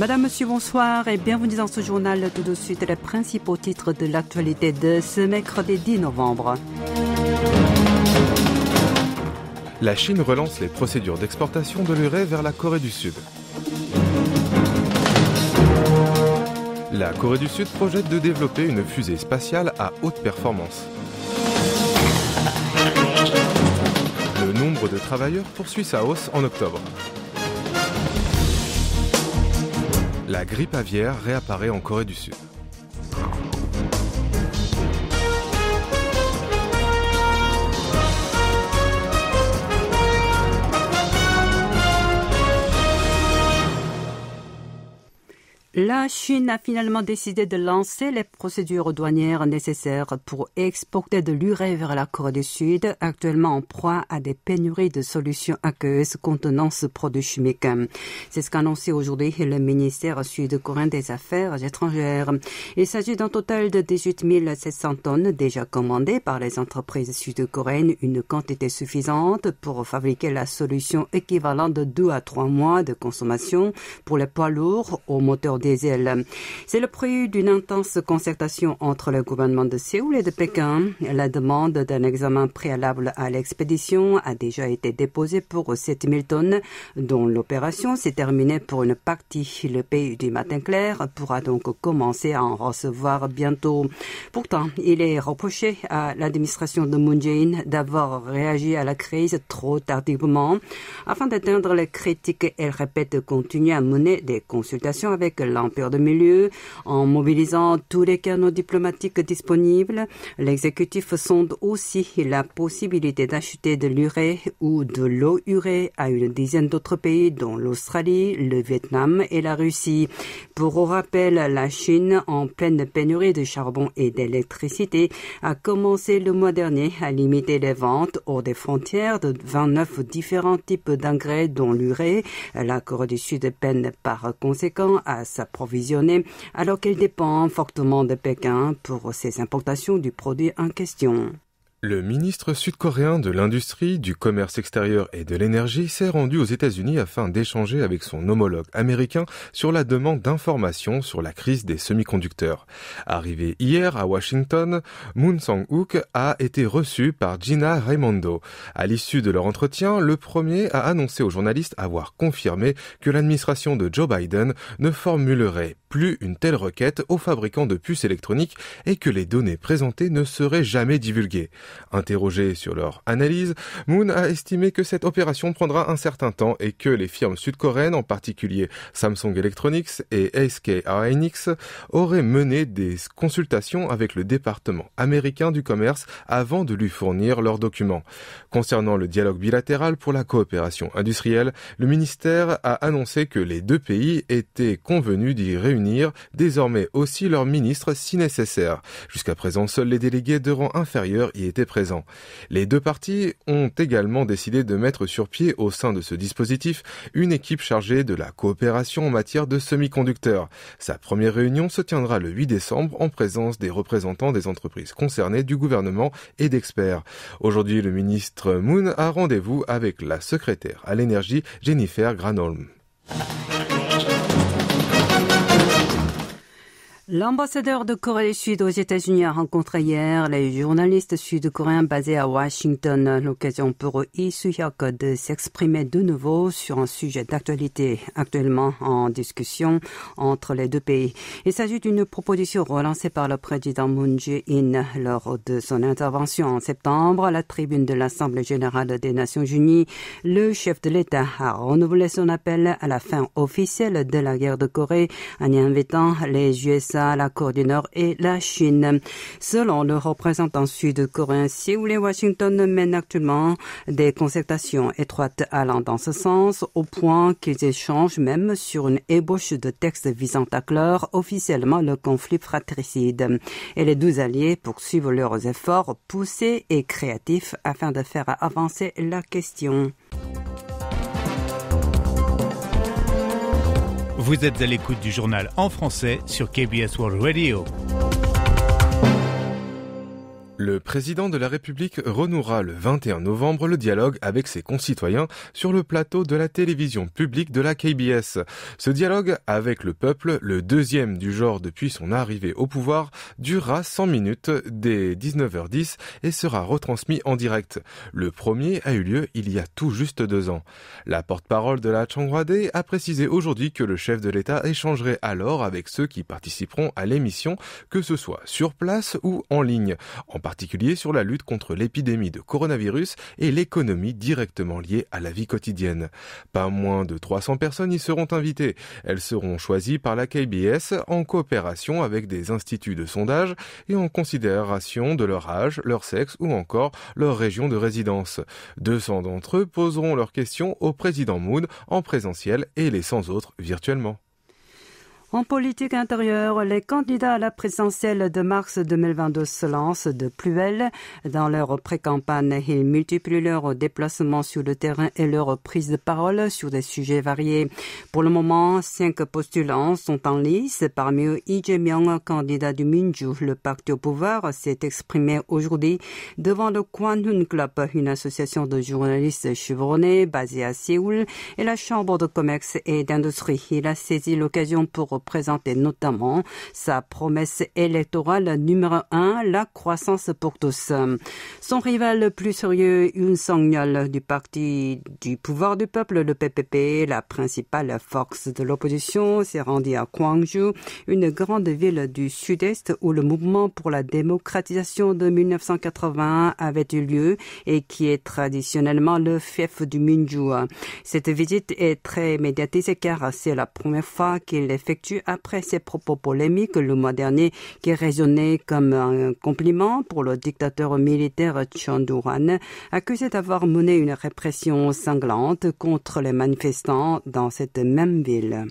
Madame, Monsieur, bonsoir et bienvenue dans ce journal. Tout de suite, les principaux titres de l'actualité de ce mercredi 10 novembre. La Chine relance les procédures d'exportation de l'urée vers la Corée du Sud. La Corée du Sud projette de développer une fusée spatiale à haute performance. Le nombre de travailleurs poursuit sa hausse en octobre. la grippe aviaire réapparaît en Corée du Sud. La Chine a finalement décidé de lancer les procédures douanières nécessaires pour exporter de l'urée vers la Corée du Sud, actuellement en proie à des pénuries de solutions aqueuses contenant ce produit chimique. C'est ce qu'a annoncé aujourd'hui le ministère sud-coréen des Affaires étrangères. Il s'agit d'un total de 18 700 tonnes déjà commandées par les entreprises sud-coréennes, une quantité suffisante pour fabriquer la solution équivalente de 2 à 3 mois de consommation pour les poids lourds au moteur c'est le fruit d'une intense concertation entre le gouvernement de Séoul et de Pékin. La demande d'un examen préalable à l'expédition a déjà été déposée pour 7000 tonnes, dont l'opération s'est terminée pour une partie. Le pays du matin clair pourra donc commencer à en recevoir bientôt. Pourtant, il est reproché à l'administration de Moon Jae-in d'avoir réagi à la crise trop tardivement. Afin d'atteindre les critiques, elle répète continuer à mener des consultations avec l'entreprise l'empire de milieu, en mobilisant tous les canaux diplomatiques disponibles, l'exécutif sonde aussi la possibilité d'acheter de l'urée ou de l'eau urée à une dizaine d'autres pays, dont l'Australie, le Vietnam et la Russie. Pour rappel, la Chine, en pleine pénurie de charbon et d'électricité, a commencé le mois dernier à limiter les ventes hors des frontières de 29 différents types d'engrais, dont l'urée. La Corée du Sud peine par conséquent à alors qu'elle dépend fortement de Pékin pour ses importations du produit en question. Le ministre sud-coréen de l'Industrie, du Commerce extérieur et de l'Énergie s'est rendu aux États-Unis afin d'échanger avec son homologue américain sur la demande d'informations sur la crise des semi-conducteurs. Arrivé hier à Washington, Moon sang Hook a été reçu par Gina Raimondo. À l'issue de leur entretien, le premier a annoncé aux journalistes avoir confirmé que l'administration de Joe Biden ne formulerait plus une telle requête aux fabricants de puces électroniques et que les données présentées ne seraient jamais divulguées. Interrogé sur leur analyse, Moon a estimé que cette opération prendra un certain temps et que les firmes sud-coréennes, en particulier Samsung Electronics et SK Hynix, auraient mené des consultations avec le département américain du commerce avant de lui fournir leurs documents. Concernant le dialogue bilatéral pour la coopération industrielle, le ministère a annoncé que les deux pays étaient convenus d'y réunir désormais aussi leurs ministres si nécessaire. Jusqu'à présent, seuls les délégués de rang inférieur y étaient présents. Les deux parties ont également décidé de mettre sur pied au sein de ce dispositif une équipe chargée de la coopération en matière de semi-conducteurs. Sa première réunion se tiendra le 8 décembre en présence des représentants des entreprises concernées, du gouvernement et d'experts. Aujourd'hui, le ministre Moon a rendez-vous avec la secrétaire à l'énergie Jennifer Granholm. L'ambassadeur de Corée du Sud aux États-Unis a rencontré hier les journalistes sud-coréens basés à Washington, l'occasion pour Lee de s'exprimer de nouveau sur un sujet d'actualité actuellement en discussion entre les deux pays. Il s'agit d'une proposition relancée par le président Moon Jae-in lors de son intervention en septembre à la tribune de l'Assemblée générale des Nations unies. Le chef de l'État a renouvelé son appel à la fin officielle de la guerre de Corée en invitant les USA la Corée du Nord et la Chine. Selon le représentant sud-coréen, Séoul et Washington mènent actuellement des concertations étroites allant dans ce sens, au point qu'ils échangent même sur une ébauche de texte visant à clore officiellement le conflit fratricide. Et les deux alliés poursuivent leurs efforts poussés et créatifs afin de faire avancer la question. Vous êtes à l'écoute du journal en français sur KBS World Radio. Le président de la République renouera le 21 novembre le dialogue avec ses concitoyens sur le plateau de la télévision publique de la KBS. Ce dialogue avec le peuple, le deuxième du genre depuis son arrivée au pouvoir, durera 100 minutes dès 19h10 et sera retransmis en direct. Le premier a eu lieu il y a tout juste deux ans. La porte-parole de la Changhuade a précisé aujourd'hui que le chef de l'État échangerait alors avec ceux qui participeront à l'émission, que ce soit sur place ou en ligne particulier sur la lutte contre l'épidémie de coronavirus et l'économie directement liée à la vie quotidienne. Pas moins de 300 personnes y seront invitées. Elles seront choisies par la KBS en coopération avec des instituts de sondage et en considération de leur âge, leur sexe ou encore leur région de résidence. 200 d'entre eux poseront leurs questions au président Moon en présentiel et les 100 autres virtuellement. En politique intérieure, les candidats à la présidentielle de mars 2022 se lancent de plus belle. Dans leur pré-campagne, ils multiplient leurs déplacements sur le terrain et leurs prises de parole sur des sujets variés. Pour le moment, cinq postulants sont en lice. Parmi eux, Lee Jae-myung, candidat du Minju, le parti au pouvoir, s'est exprimé aujourd'hui devant le Kwanhun Club, une association de journalistes chevronnés basée à Séoul et la Chambre de commerce et d'industrie. Il a saisi l'occasion pour présentait notamment sa promesse électorale numéro un, la croissance pour tous. Son rival le plus sérieux, Yoon song du parti du pouvoir du peuple, le PPP, la principale force de l'opposition, s'est rendu à Gwangju, une grande ville du sud-est où le mouvement pour la démocratisation de 1980 avait eu lieu et qui est traditionnellement le fief du Minju. Cette visite est très médiatisée car c'est la première fois qu'il effectue après ses propos polémiques le mois dernier qui résonnait comme un compliment pour le dictateur militaire Chanduran, accusé d'avoir mené une répression sanglante contre les manifestants dans cette même ville.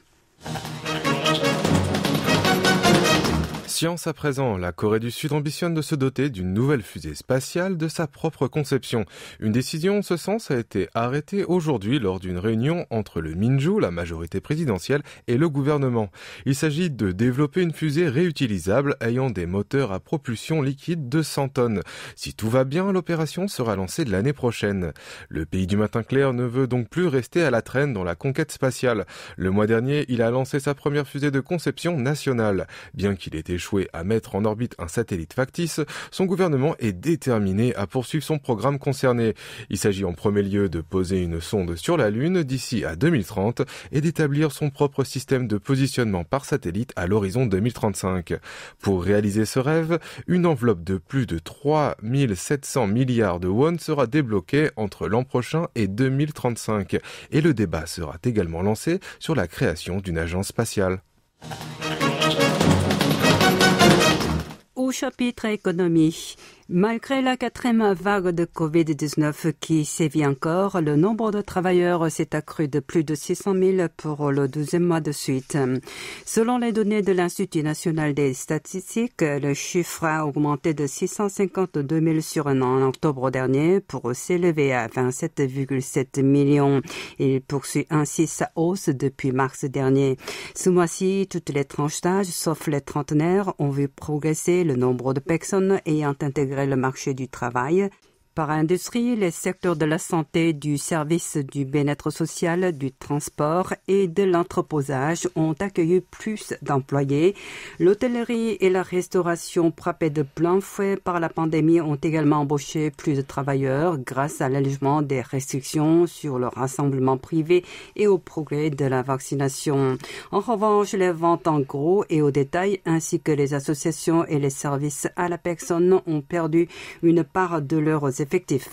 Science à présent, la Corée du Sud ambitionne de se doter d'une nouvelle fusée spatiale de sa propre conception. Une décision en ce sens a été arrêtée aujourd'hui lors d'une réunion entre le Minju, la majorité présidentielle, et le gouvernement. Il s'agit de développer une fusée réutilisable ayant des moteurs à propulsion liquide de 100 tonnes. Si tout va bien, l'opération sera lancée l'année prochaine. Le pays du matin clair ne veut donc plus rester à la traîne dans la conquête spatiale. Le mois dernier, il a lancé sa première fusée de conception nationale. Bien qu'il ait échoué à mettre en orbite un satellite factice, son gouvernement est déterminé à poursuivre son programme concerné. Il s'agit en premier lieu de poser une sonde sur la Lune d'ici à 2030 et d'établir son propre système de positionnement par satellite à l'horizon 2035. Pour réaliser ce rêve, une enveloppe de plus de 3 700 milliards de won sera débloquée entre l'an prochain et 2035 et le débat sera également lancé sur la création d'une agence spatiale. chapitre économie. Malgré la quatrième vague de Covid-19 qui sévit encore, le nombre de travailleurs s'est accru de plus de 600 000 pour le 12e mois de suite. Selon les données de l'Institut national des statistiques, le chiffre a augmenté de 652 000 sur un an en octobre dernier pour s'élever à 27,7 millions. Il poursuit ainsi sa hausse depuis mars dernier. Ce mois-ci, toutes les tranches d'âge, sauf les trentenaires, ont vu progresser le nombre de personnes ayant intégré le marché du travail par-industrie, les secteurs de la santé, du service, du bien-être social, du transport et de l'entreposage ont accueilli plus d'employés. L'hôtellerie et la restauration frappées de plein fouet par la pandémie ont également embauché plus de travailleurs grâce à l'allègement des restrictions sur le rassemblement privé et au progrès de la vaccination. En revanche, les ventes en gros et au détail ainsi que les associations et les services à la personne ont perdu une part de leurs effets.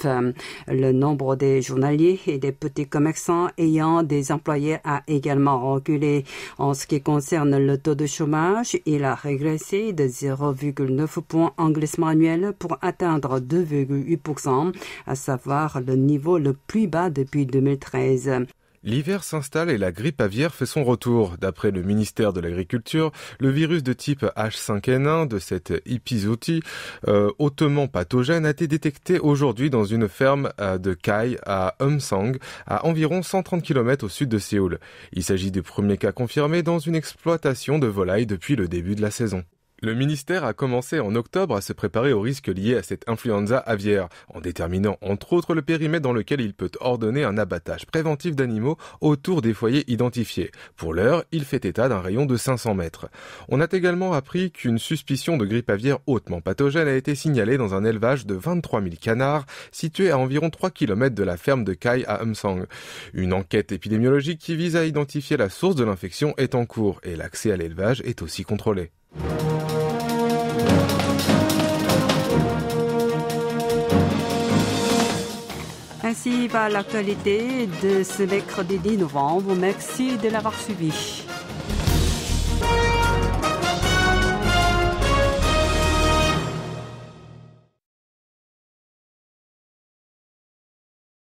Euh, le nombre des journaliers et des petits commerçants ayant des employés a également reculé. En ce qui concerne le taux de chômage, il a régressé de 0,9 points en glissement annuel pour atteindre 2,8%, à savoir le niveau le plus bas depuis 2013. L'hiver s'installe et la grippe aviaire fait son retour. D'après le ministère de l'Agriculture, le virus de type H5N1 de cette épizootie euh, hautement pathogène a été détecté aujourd'hui dans une ferme euh, de Kai à Umsang, à environ 130 km au sud de Séoul. Il s'agit du premier cas confirmé dans une exploitation de volailles depuis le début de la saison. Le ministère a commencé en octobre à se préparer aux risques liés à cette influenza aviaire, en déterminant entre autres le périmètre dans lequel il peut ordonner un abattage préventif d'animaux autour des foyers identifiés. Pour l'heure, il fait état d'un rayon de 500 mètres. On a également appris qu'une suspicion de grippe aviaire hautement pathogène a été signalée dans un élevage de 23 000 canards situé à environ 3 km de la ferme de Kai à Humsang. Une enquête épidémiologique qui vise à identifier la source de l'infection est en cours et l'accès à l'élevage est aussi contrôlé. à l'actualité de ce mercredi 10 novembre. Merci de l'avoir suivi.